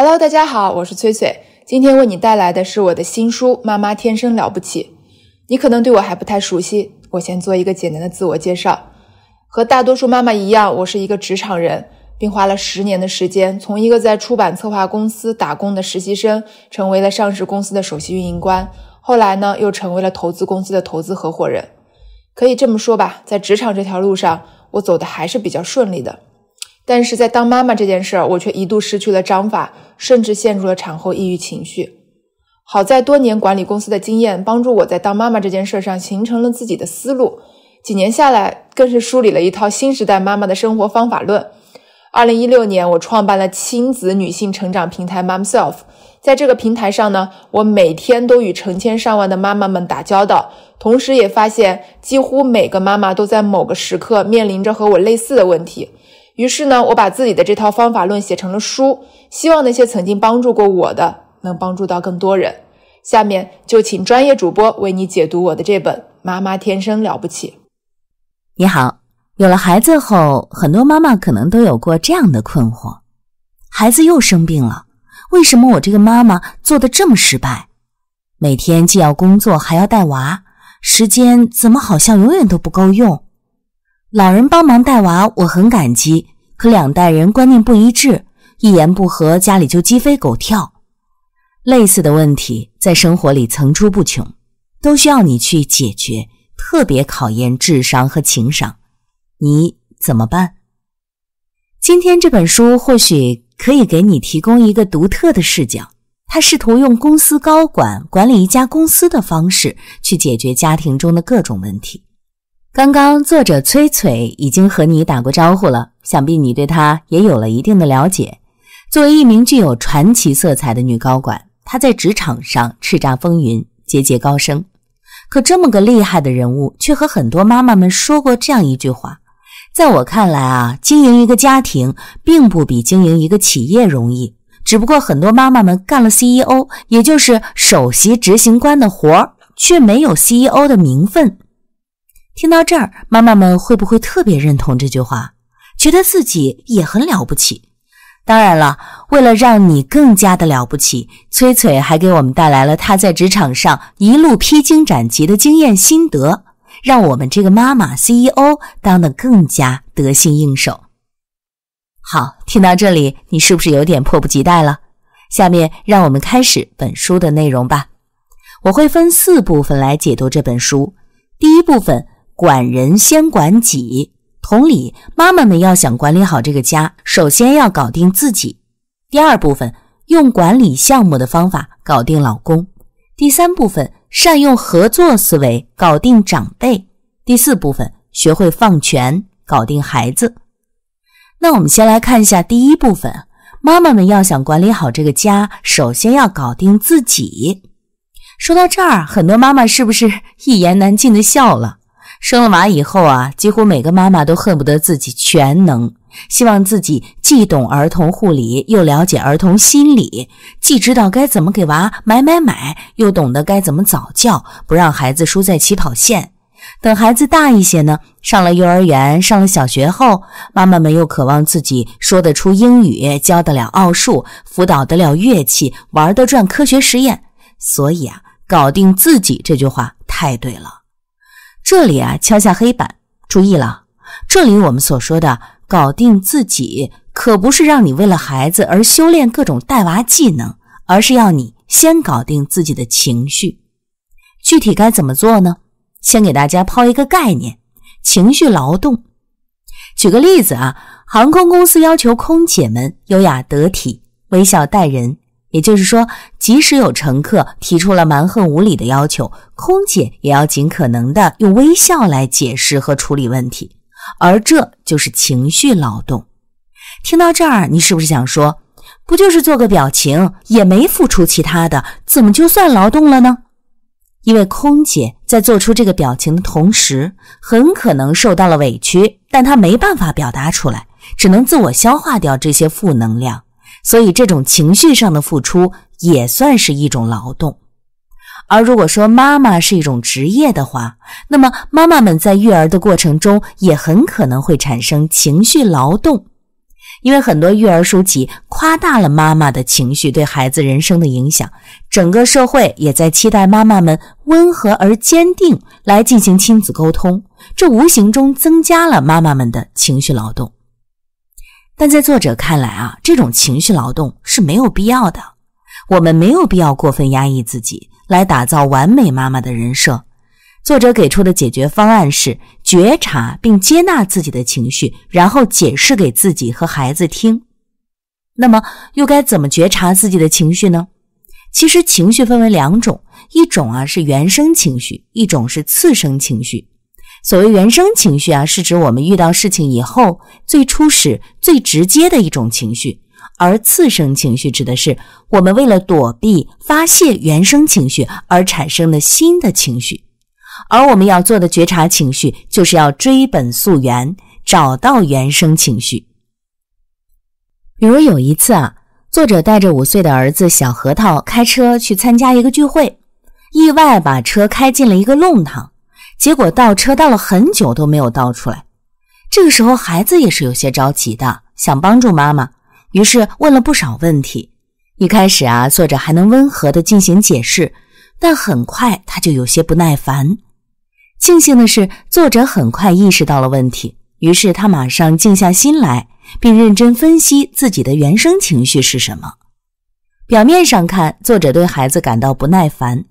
Hello，大家好，我是崔翠，今天为你带来的是我的新书《妈妈天生了不起》。你可能对我还不太熟悉，我先做一个简单的自我介绍。和大多数妈妈一样，我是一个职场人，并花了十年的时间，从一个在出版策划公司打工的实习生，成为了上市公司的首席运营官。后来呢，又成为了投资公司的投资合伙人。可以这么说吧，在职场这条路上，我走的还是比较顺利的。但是在当妈妈这件事儿，我却一度失去了章法，甚至陷入了产后抑郁情绪。好在多年管理公司的经验，帮助我在当妈妈这件事上形成了自己的思路。几年下来，更是梳理了一套新时代妈妈的生活方法论。二零一六年，我创办了亲子女性成长平台 Momself，在这个平台上呢，我每天都与成千上万的妈妈们打交道，同时也发现，几乎每个妈妈都在某个时刻面临着和我类似的问题。于是呢，我把自己的这套方法论写成了书，希望那些曾经帮助过我的，能帮助到更多人。下面就请专业主播为你解读我的这本《妈妈天生了不起》。你好，有了孩子后，很多妈妈可能都有过这样的困惑：孩子又生病了，为什么我这个妈妈做的这么失败？每天既要工作，还要带娃，时间怎么好像永远都不够用？老人帮忙带娃，我很感激。可两代人观念不一致，一言不合，家里就鸡飞狗跳。类似的问题在生活里层出不穷，都需要你去解决，特别考验智商和情商。你怎么办？今天这本书或许可以给你提供一个独特的视角。他试图用公司高管管理一家公司的方式去解决家庭中的各种问题。刚刚作者崔璀已经和你打过招呼了，想必你对她也有了一定的了解。作为一名具有传奇色彩的女高管，她在职场上叱咤风云，节节高升。可这么个厉害的人物，却和很多妈妈们说过这样一句话：“在我看来啊，经营一个家庭并不比经营一个企业容易。只不过很多妈妈们干了 CEO，也就是首席执行官的活儿，却没有 CEO 的名分。”听到这儿，妈妈们会不会特别认同这句话，觉得自己也很了不起？当然了，为了让你更加的了不起，崔崔还给我们带来了他在职场上一路披荆斩棘的经验心得，让我们这个妈妈 CEO 当得更加得心应手。好，听到这里，你是不是有点迫不及待了？下面让我们开始本书的内容吧。我会分四部分来解读这本书，第一部分。管人先管己，同理，妈妈们要想管理好这个家，首先要搞定自己。第二部分，用管理项目的方法搞定老公。第三部分，善用合作思维搞定长辈。第四部分，学会放权搞定孩子。那我们先来看一下第一部分，妈妈们要想管理好这个家，首先要搞定自己。说到这儿，很多妈妈是不是一言难尽的笑了？生了娃以后啊，几乎每个妈妈都恨不得自己全能，希望自己既懂儿童护理，又了解儿童心理，既知道该怎么给娃买买买，又懂得该怎么早教，不让孩子输在起跑线。等孩子大一些呢，上了幼儿园，上了小学后，妈妈们又渴望自己说得出英语，教得了奥数，辅导得了乐器，玩得转科学实验。所以啊，搞定自己这句话太对了。这里啊，敲下黑板，注意了！这里我们所说的搞定自己，可不是让你为了孩子而修炼各种带娃技能，而是要你先搞定自己的情绪。具体该怎么做呢？先给大家抛一个概念：情绪劳动。举个例子啊，航空公司要求空姐们优雅得体，微笑待人。也就是说，即使有乘客提出了蛮横无理的要求，空姐也要尽可能的用微笑来解释和处理问题，而这就是情绪劳动。听到这儿，你是不是想说，不就是做个表情，也没付出其他的，怎么就算劳动了呢？因为空姐在做出这个表情的同时，很可能受到了委屈，但她没办法表达出来，只能自我消化掉这些负能量。所以，这种情绪上的付出也算是一种劳动。而如果说妈妈是一种职业的话，那么妈妈们在育儿的过程中也很可能会产生情绪劳动，因为很多育儿书籍夸大了妈妈的情绪对孩子人生的影响，整个社会也在期待妈妈们温和而坚定来进行亲子沟通，这无形中增加了妈妈们的情绪劳动。但在作者看来啊，这种情绪劳动是没有必要的。我们没有必要过分压抑自己来打造完美妈妈的人设。作者给出的解决方案是觉察并接纳自己的情绪，然后解释给自己和孩子听。那么，又该怎么觉察自己的情绪呢？其实，情绪分为两种，一种啊是原生情绪，一种是次生情绪。所谓原生情绪啊，是指我们遇到事情以后最初始、最直接的一种情绪；而次生情绪指的是我们为了躲避、发泄原生情绪而产生的新的情绪。而我们要做的觉察情绪，就是要追本溯源，找到原生情绪。比如有一次啊，作者带着五岁的儿子小核桃开车去参加一个聚会，意外把车开进了一个弄堂。结果倒车倒了很久都没有倒出来，这个时候孩子也是有些着急的，想帮助妈妈，于是问了不少问题。一开始啊，作者还能温和的进行解释，但很快他就有些不耐烦。庆幸的是，作者很快意识到了问题，于是他马上静下心来，并认真分析自己的原生情绪是什么。表面上看，作者对孩子感到不耐烦，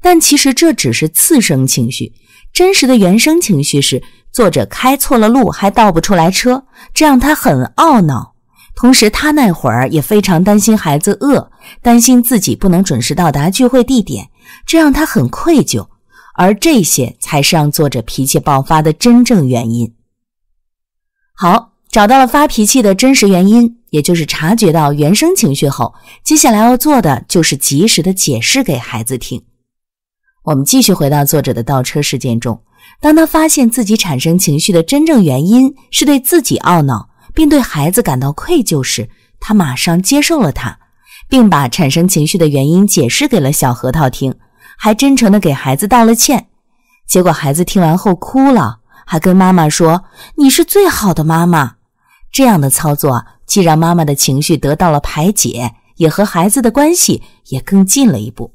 但其实这只是次生情绪。真实的原生情绪是作者开错了路，还倒不出来车，这让他很懊恼。同时，他那会儿也非常担心孩子饿，担心自己不能准时到达聚会地点，这让他很愧疚。而这些才是让作者脾气爆发的真正原因。好，找到了发脾气的真实原因，也就是察觉到原生情绪后，接下来要做的就是及时的解释给孩子听。我们继续回到作者的倒车事件中，当他发现自己产生情绪的真正原因是对自己懊恼，并对孩子感到愧疚时，他马上接受了他，并把产生情绪的原因解释给了小核桃听，还真诚地给孩子道了歉。结果，孩子听完后哭了，还跟妈妈说：“你是最好的妈妈。”这样的操作既让妈妈的情绪得到了排解，也和孩子的关系也更近了一步。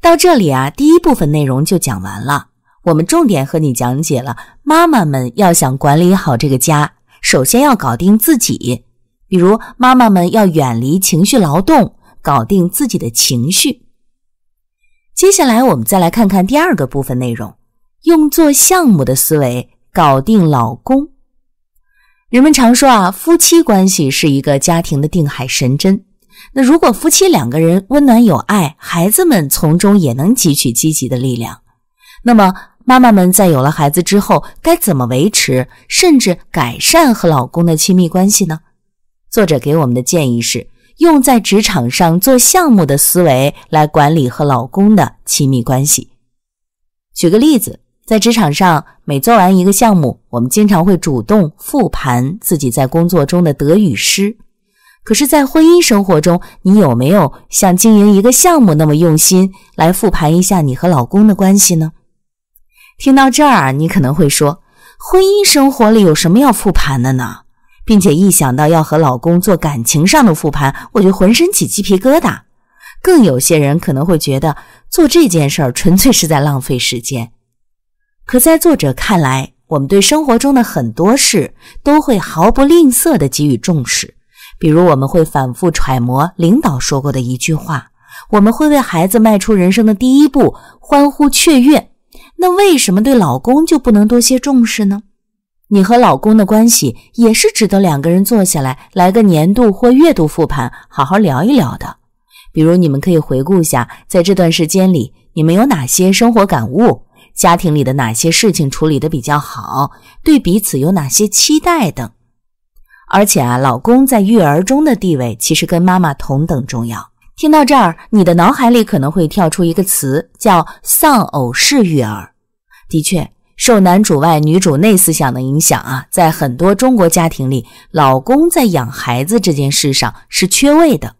到这里啊，第一部分内容就讲完了。我们重点和你讲解了妈妈们要想管理好这个家，首先要搞定自己，比如妈妈们要远离情绪劳动，搞定自己的情绪。接下来我们再来看看第二个部分内容，用做项目的思维搞定老公。人们常说啊，夫妻关系是一个家庭的定海神针。那如果夫妻两个人温暖有爱，孩子们从中也能汲取积极的力量。那么，妈妈们在有了孩子之后，该怎么维持甚至改善和老公的亲密关系呢？作者给我们的建议是，用在职场上做项目的思维来管理和老公的亲密关系。举个例子，在职场上，每做完一个项目，我们经常会主动复盘自己在工作中的得与失。可是，在婚姻生活中，你有没有像经营一个项目那么用心来复盘一下你和老公的关系呢？听到这儿啊，你可能会说，婚姻生活里有什么要复盘的呢？并且一想到要和老公做感情上的复盘，我就浑身起鸡皮疙瘩。更有些人可能会觉得做这件事纯粹是在浪费时间。可在作者看来，我们对生活中的很多事都会毫不吝啬的给予重视。比如，我们会反复揣摩领导说过的一句话；我们会为孩子迈出人生的第一步欢呼雀跃。那为什么对老公就不能多些重视呢？你和老公的关系也是值得两个人坐下来来个年度或月度复盘，好好聊一聊的。比如，你们可以回顾一下，在这段时间里你们有哪些生活感悟，家庭里的哪些事情处理的比较好，对彼此有哪些期待等。而且啊，老公在育儿中的地位其实跟妈妈同等重要。听到这儿，你的脑海里可能会跳出一个词，叫“丧偶式育儿”。的确，受“男主外，女主内”思想的影响啊，在很多中国家庭里，老公在养孩子这件事上是缺位的。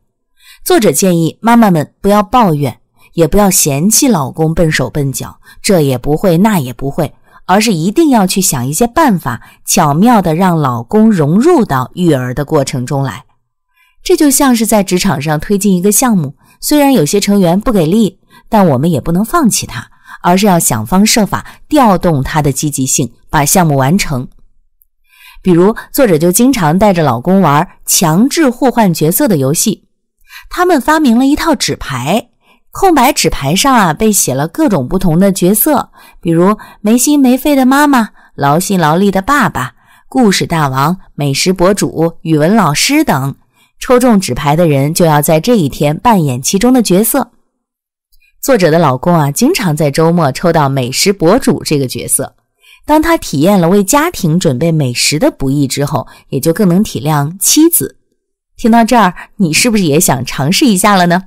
作者建议妈妈们不要抱怨，也不要嫌弃老公笨手笨脚，这也不会，那也不会。而是一定要去想一些办法，巧妙的让老公融入到育儿的过程中来。这就像是在职场上推进一个项目，虽然有些成员不给力，但我们也不能放弃他，而是要想方设法调动他的积极性，把项目完成。比如，作者就经常带着老公玩强制互换角色的游戏，他们发明了一套纸牌。空白纸牌上啊，被写了各种不同的角色，比如没心没肺的妈妈、劳心劳力的爸爸、故事大王、美食博主、语文老师等。抽中纸牌的人就要在这一天扮演其中的角色。作者的老公啊，经常在周末抽到美食博主这个角色。当他体验了为家庭准备美食的不易之后，也就更能体谅妻子。听到这儿，你是不是也想尝试一下了呢？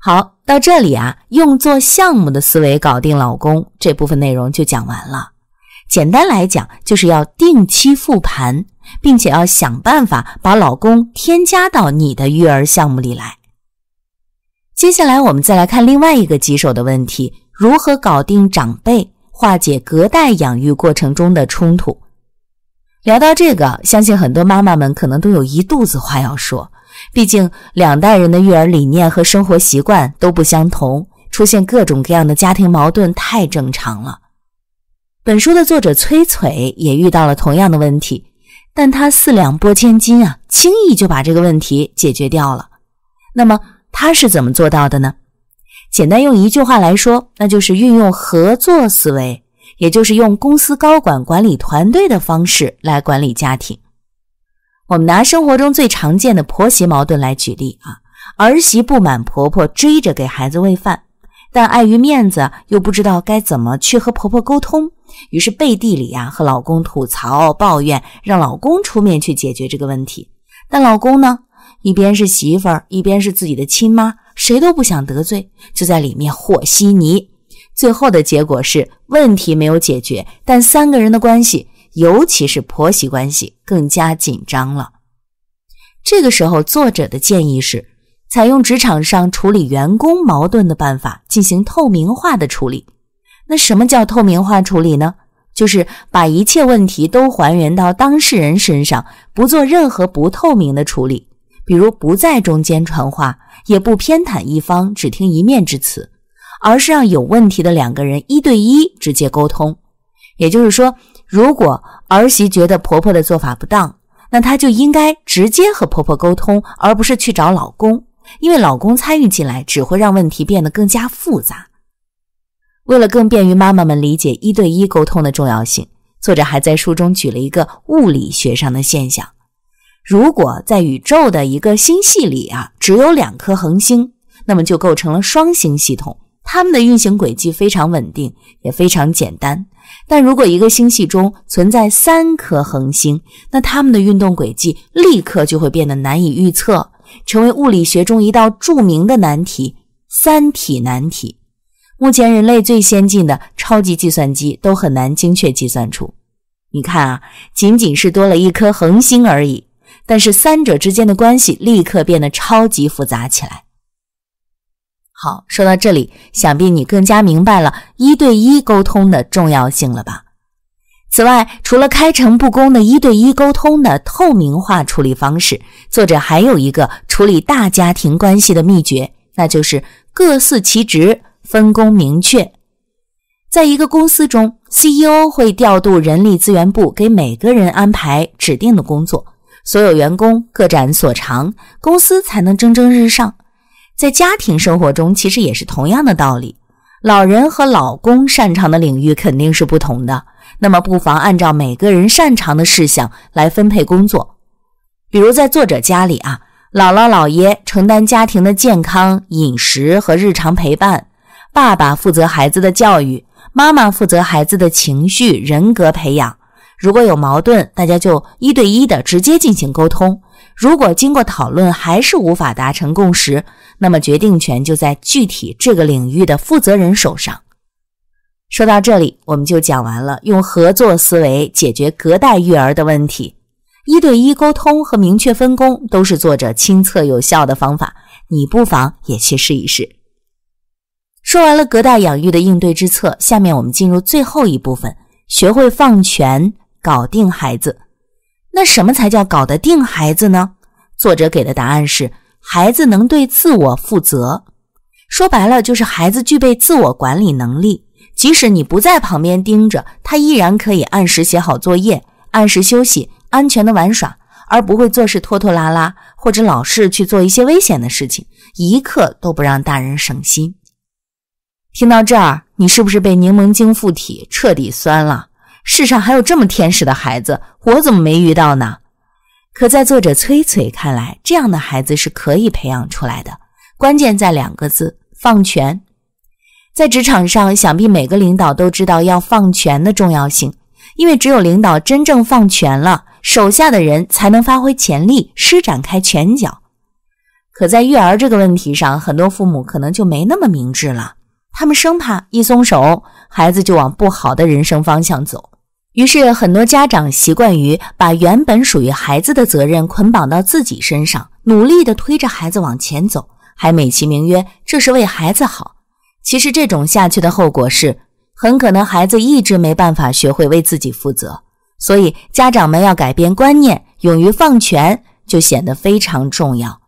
好，到这里啊，用做项目的思维搞定老公这部分内容就讲完了。简单来讲，就是要定期复盘，并且要想办法把老公添加到你的育儿项目里来。接下来，我们再来看另外一个棘手的问题：如何搞定长辈，化解隔代养育过程中的冲突？聊到这个，相信很多妈妈们可能都有一肚子话要说。毕竟，两代人的育儿理念和生活习惯都不相同，出现各种各样的家庭矛盾太正常了。本书的作者崔璀也遇到了同样的问题，但他四两拨千斤啊，轻易就把这个问题解决掉了。那么他是怎么做到的呢？简单用一句话来说，那就是运用合作思维，也就是用公司高管管理团队的方式来管理家庭。我们拿生活中最常见的婆媳矛盾来举例啊，儿媳不满婆婆追着给孩子喂饭，但碍于面子又不知道该怎么去和婆婆沟通，于是背地里啊和老公吐槽抱怨，让老公出面去解决这个问题。但老公呢，一边是媳妇儿，一边是自己的亲妈，谁都不想得罪，就在里面和稀泥。最后的结果是问题没有解决，但三个人的关系。尤其是婆媳关系更加紧张了。这个时候，作者的建议是采用职场上处理员工矛盾的办法进行透明化的处理。那什么叫透明化处理呢？就是把一切问题都还原到当事人身上，不做任何不透明的处理，比如不在中间传话，也不偏袒一方，只听一面之词，而是让有问题的两个人一对一直接沟通。也就是说。如果儿媳觉得婆婆的做法不当，那她就应该直接和婆婆沟通，而不是去找老公，因为老公参与进来只会让问题变得更加复杂。为了更便于妈妈们理解一对一沟通的重要性，作者还在书中举了一个物理学上的现象：如果在宇宙的一个星系里啊，只有两颗恒星，那么就构成了双星系统。它们的运行轨迹非常稳定，也非常简单。但如果一个星系中存在三颗恒星，那它们的运动轨迹立刻就会变得难以预测，成为物理学中一道著名的难题——三体难题。目前人类最先进的超级计算机都很难精确计算出。你看啊，仅仅是多了一颗恒星而已，但是三者之间的关系立刻变得超级复杂起来。好，说到这里，想必你更加明白了一对一沟通的重要性了吧？此外，除了开诚布公的一对一沟通的透明化处理方式，作者还有一个处理大家庭关系的秘诀，那就是各司其职，分工明确。在一个公司中，CEO 会调度人力资源部给每个人安排指定的工作，所有员工各展所长，公司才能蒸蒸日上。在家庭生活中，其实也是同样的道理。老人和老公擅长的领域肯定是不同的，那么不妨按照每个人擅长的事项来分配工作。比如在作者家里啊，姥姥姥爷承担家庭的健康、饮食和日常陪伴，爸爸负责孩子的教育，妈妈负责孩子的情绪、人格培养。如果有矛盾，大家就一对一的直接进行沟通。如果经过讨论还是无法达成共识，那么决定权就在具体这个领域的负责人手上。说到这里，我们就讲完了，用合作思维解决隔代育儿的问题，一对一沟通和明确分工都是作者亲测有效的方法，你不妨也去试一试。说完了隔代养育的应对之策，下面我们进入最后一部分，学会放权，搞定孩子。那什么才叫搞得定孩子呢？作者给的答案是：孩子能对自我负责，说白了就是孩子具备自我管理能力。即使你不在旁边盯着，他依然可以按时写好作业，按时休息，安全的玩耍，而不会做事拖拖拉拉，或者老是去做一些危险的事情，一刻都不让大人省心。听到这儿，你是不是被柠檬精附体，彻底酸了？世上还有这么天使的孩子，我怎么没遇到呢？可在作者崔崔看来，这样的孩子是可以培养出来的，关键在两个字：放权。在职场上，想必每个领导都知道要放权的重要性，因为只有领导真正放权了，手下的人才能发挥潜力，施展开拳脚。可在育儿这个问题上，很多父母可能就没那么明智了，他们生怕一松手。孩子就往不好的人生方向走，于是很多家长习惯于把原本属于孩子的责任捆绑到自己身上，努力地推着孩子往前走，还美其名曰这是为孩子好。其实这种下去的后果是，很可能孩子一直没办法学会为自己负责。所以家长们要改变观念，勇于放权就显得非常重要。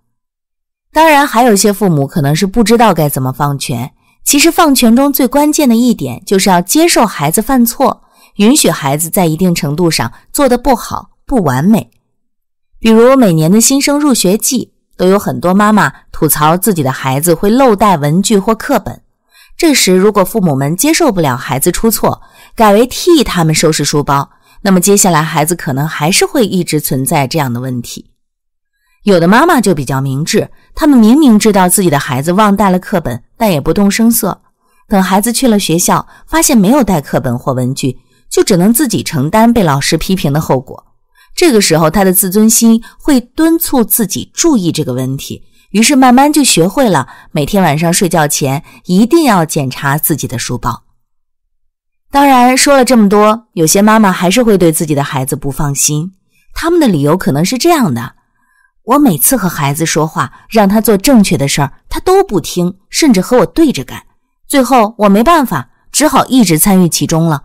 当然，还有些父母可能是不知道该怎么放权。其实放权中最关键的一点，就是要接受孩子犯错，允许孩子在一定程度上做得不好、不完美。比如每年的新生入学季，都有很多妈妈吐槽自己的孩子会漏带文具或课本。这时，如果父母们接受不了孩子出错，改为替他们收拾书包，那么接下来孩子可能还是会一直存在这样的问题。有的妈妈就比较明智，他们明明知道自己的孩子忘带了课本，但也不动声色。等孩子去了学校，发现没有带课本或文具，就只能自己承担被老师批评的后果。这个时候，他的自尊心会敦促自己注意这个问题，于是慢慢就学会了每天晚上睡觉前一定要检查自己的书包。当然，说了这么多，有些妈妈还是会对自己的孩子不放心，他们的理由可能是这样的。我每次和孩子说话，让他做正确的事儿，他都不听，甚至和我对着干。最后我没办法，只好一直参与其中了。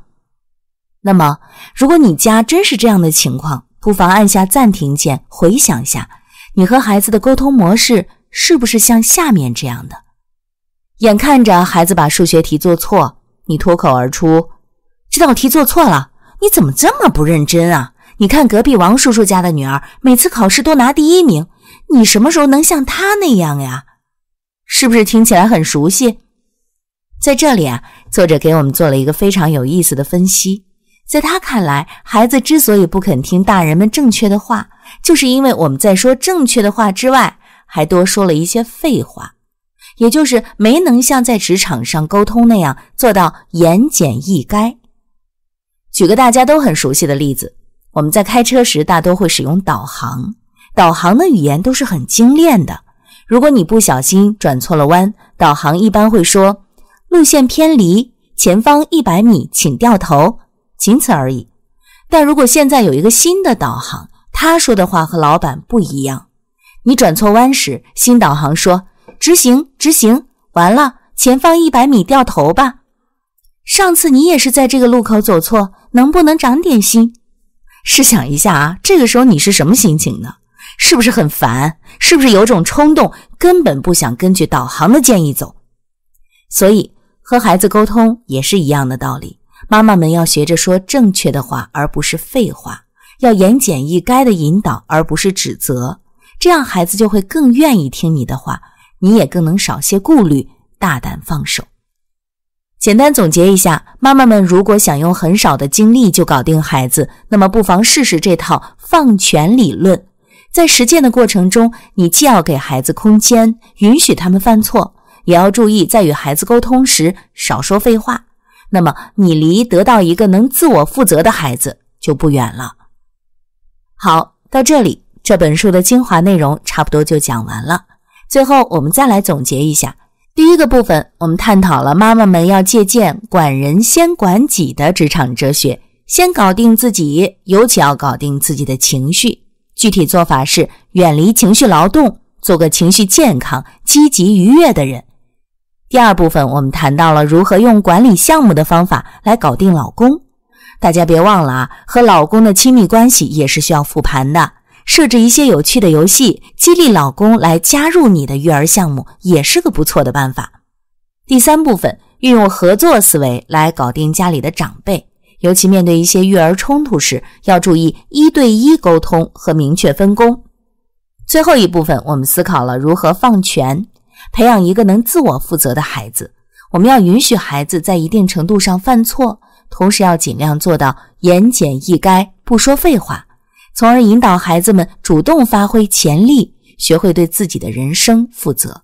那么，如果你家真是这样的情况，不妨按下暂停键，回想一下，你和孩子的沟通模式是不是像下面这样的？眼看着孩子把数学题做错，你脱口而出：“这道题做错了，你怎么这么不认真啊？”你看隔壁王叔叔家的女儿，每次考试都拿第一名。你什么时候能像她那样呀？是不是听起来很熟悉？在这里啊，作者给我们做了一个非常有意思的分析。在他看来，孩子之所以不肯听大人们正确的话，就是因为我们在说正确的话之外，还多说了一些废话，也就是没能像在职场上沟通那样做到言简意赅。举个大家都很熟悉的例子。我们在开车时大多会使用导航，导航的语言都是很精炼的。如果你不小心转错了弯，导航一般会说：“路线偏离，前方一百米，请掉头。”仅此而已。但如果现在有一个新的导航，他说的话和老板不一样。你转错弯时，新导航说：“直行，直行，完了，前方一百米掉头吧。”上次你也是在这个路口走错，能不能长点心？试想一下啊，这个时候你是什么心情呢？是不是很烦？是不是有种冲动，根本不想根据导航的建议走？所以和孩子沟通也是一样的道理。妈妈们要学着说正确的话，而不是废话；要言简意赅的引导，而不是指责。这样孩子就会更愿意听你的话，你也更能少些顾虑，大胆放手。简单总结一下，妈妈们如果想用很少的精力就搞定孩子，那么不妨试试这套放权理论。在实践的过程中，你既要给孩子空间，允许他们犯错，也要注意在与孩子沟通时少说废话。那么，你离得到一个能自我负责的孩子就不远了。好，到这里这本书的精华内容差不多就讲完了。最后，我们再来总结一下。第一个部分，我们探讨了妈妈们要借鉴“管人先管己”的职场哲学，先搞定自己，尤其要搞定自己的情绪。具体做法是远离情绪劳动，做个情绪健康、积极愉悦的人。第二部分，我们谈到了如何用管理项目的方法来搞定老公。大家别忘了啊，和老公的亲密关系也是需要复盘的。设置一些有趣的游戏，激励老公来加入你的育儿项目，也是个不错的办法。第三部分，运用合作思维来搞定家里的长辈，尤其面对一些育儿冲突时，要注意一对一沟通和明确分工。最后一部分，我们思考了如何放权，培养一个能自我负责的孩子。我们要允许孩子在一定程度上犯错，同时要尽量做到言简意赅，不说废话。从而引导孩子们主动发挥潜力，学会对自己的人生负责。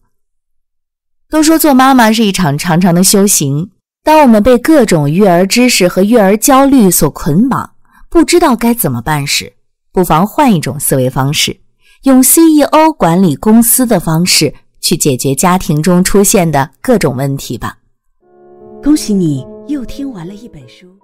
都说做妈妈是一场长长的修行，当我们被各种育儿知识和育儿焦虑所捆绑，不知道该怎么办时，不妨换一种思维方式，用 CEO 管理公司的方式去解决家庭中出现的各种问题吧。恭喜你又听完了一本书。